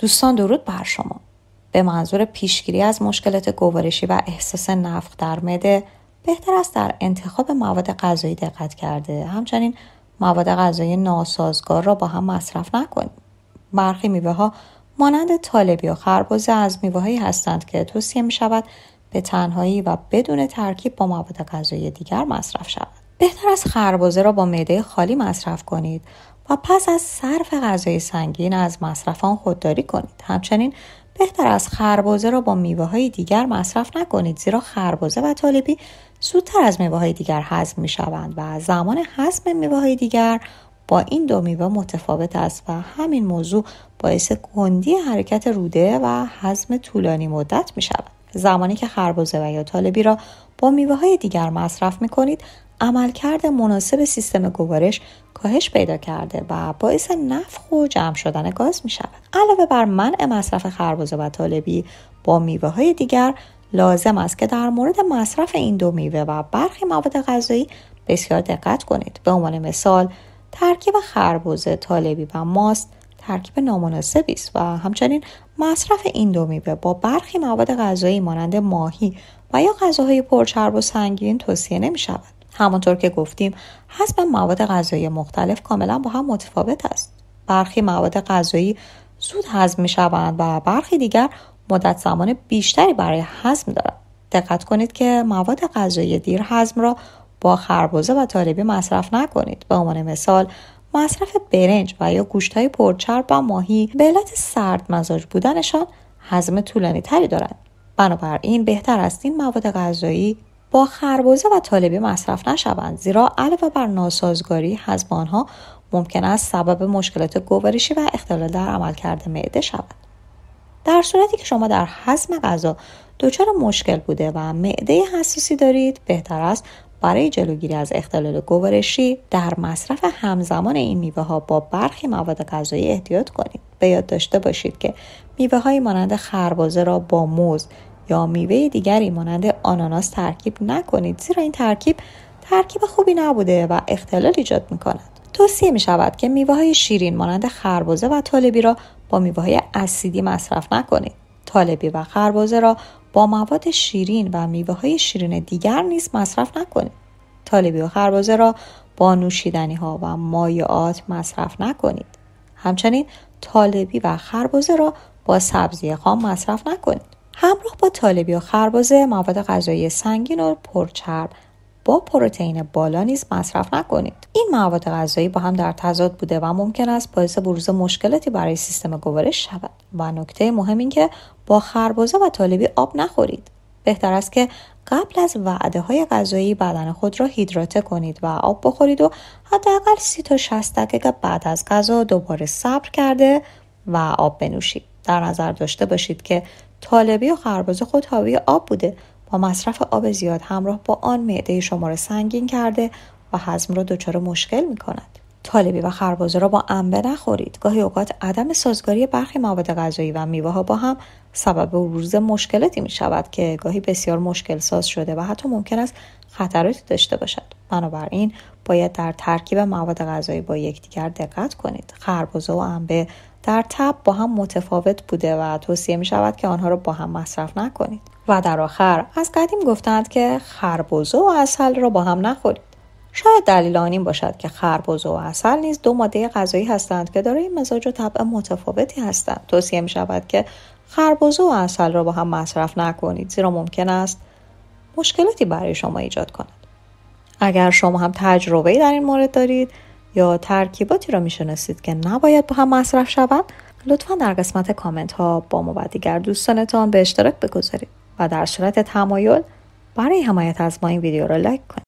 دوستان درود بر شما به منظور پیشگیری از مشکلات گوارشی و احساس نفخ در مده بهتر است در انتخاب مواد غذایی دقت کرده همچنین مواد غذایی ناسازگار را با هم مصرف نکنید. برخی میوه ها مانند طالبی و خربزه از میوههایی هستند که توصیه می شود به تنهایی و بدون ترکیب با مواد غذایی دیگر مصرف شود بهتر از خربزه را با معده خالی مصرف کنید و پس از صرف غذای سنگین از مصرف آن خودداری کنید همچنین بهتر از خربزه را با میوه های دیگر مصرف نکنید زیرا خربزه و طالبی زودتر از میوه های دیگر هضم می شوند و زمان هضم میوه های دیگر با این دو میوه متفاوت است و همین موضوع باعث گندی حرکت روده و هضم طولانی مدت می شود. زمانی که خربزه و یا طالبی را با میوه های دیگر مصرف می کنید عملکرد مناسب سیستم گوارش کاهش پیدا کرده و باعث نفخ و جمع شدن گاز می شود. علاوه بر منع مصرف خربزه و طالبی با میوه های دیگر لازم است که در مورد مصرف این دو میوه و برخی مواد غذایی بسیار دقت کنید. به عنوان مثال ترکیب خربزه، طالبی و ماست ترکیب نامناسبی است و همچنین مصرف این دو میوه با برخی مواد غذایی مانند ماهی و یا غذاهای پرچرب و سنگین توصیه نمی شود. همانطور که گفتیم حسب مواد غذایی مختلف کاملا با هم متفاوت است برخی مواد غذایی زود هضم می شوند و برخی دیگر مدت زمان بیشتری برای هضم دارند دقت کنید که مواد غذایی دیر هضم را با خربزه و طالبی مصرف نکنید به عنوان مثال مصرف برنج و یا گوشت های پرچرب و ماهی به علت سرد مزاج بودنشان هضم طولانی تری دارند بنابراین بهتر است این مواد غذایی با خربوزه و طالبی مصرف نشوند زیرا علاوه بر ناسازگاری هضم آنها ممکن است سبب مشکلات گوارشی و اختلال در عملکرد معده شود در صورتی که شما در هضم غذا دچار مشکل بوده و معده حساسی دارید بهتر است برای جلوگیری از اختلال گوارشی در مصرف همزمان این میوه ها با برخی مواد غذایی احتیاط کنید به یاد داشته باشید که میوه های مانند خربازه را با موز یا میوه دیگری مانند آناناس ترکیب نکنید زیرا این ترکیب ترکیب خوبی نبوده و اختلال ایجاد میکند توصیه میشود که میوه های شیرین مانند خربزه و طالبی را با میوه های اسیدی مصرف نکنید طالبی و خربزه را با مواد شیرین و میوه های شیرین دیگر نیز مصرف نکنید طالبی و خربزه را با نوشیدنی ها و مایعات مصرف نکنید همچنین طالبی و خربزه را با سبزی خام مصرف نکنید همراه با طالبی و خربازه مواد غذایی سنگین و پرچرب با پروتئین بالا نیز مصرف نکنید این مواد غذایی با هم در تضاد بوده و ممکن است باعث بروز مشکلاتی برای سیستم گوارش شود و نکته مهم این که با خربازه و طالبی آب نخورید بهتر است که قبل از وعده های غذایی بدن خود را هیدراته کنید و آب بخورید و حداقل سی تا 60 دقیقه بعد از غذا دوباره صبر کرده و آب بنوشید در نظر داشته باشید که طالبی و خربزه خود حاوی آب بوده با مصرف آب زیاد همراه با آن معده شما را سنگین کرده و هضم را دچار مشکل می کند. طالبی و خربازه را با انبه نخورید. گاهی اوقات عدم سازگاری برخی مواد غذایی و میوه ها با هم سبب بروز مشکلاتی می شود که گاهی بسیار مشکل ساز شده و حتی ممکن است خطراتی داشته باشد. بنابراین باید در ترکیب مواد غذایی با یکدیگر دقت کنید خربزه و انبه در تب با هم متفاوت بوده و توصیه می شود که آنها را با هم مصرف نکنید و در آخر از قدیم گفتند که خربزه و اصل را با هم نخورید شاید دلیل آن این باشد که خربزه و اصل نیز دو ماده غذایی هستند که دارای مزاج و طبع متفاوتی هستند توصیه می شود که خربزه و اصل را با هم مصرف نکنید زیرا ممکن است مشکلاتی برای شما ایجاد کند اگر شما هم تجربه در این مورد دارید یا ترکیباتی را میشناسید که نباید با هم مصرف شوند لطفا در قسمت کامنت ها با ما و دیگر دوستانتان به اشتراک بگذارید و در صورت تمایل برای حمایت از ما این ویدیو را لایک کنید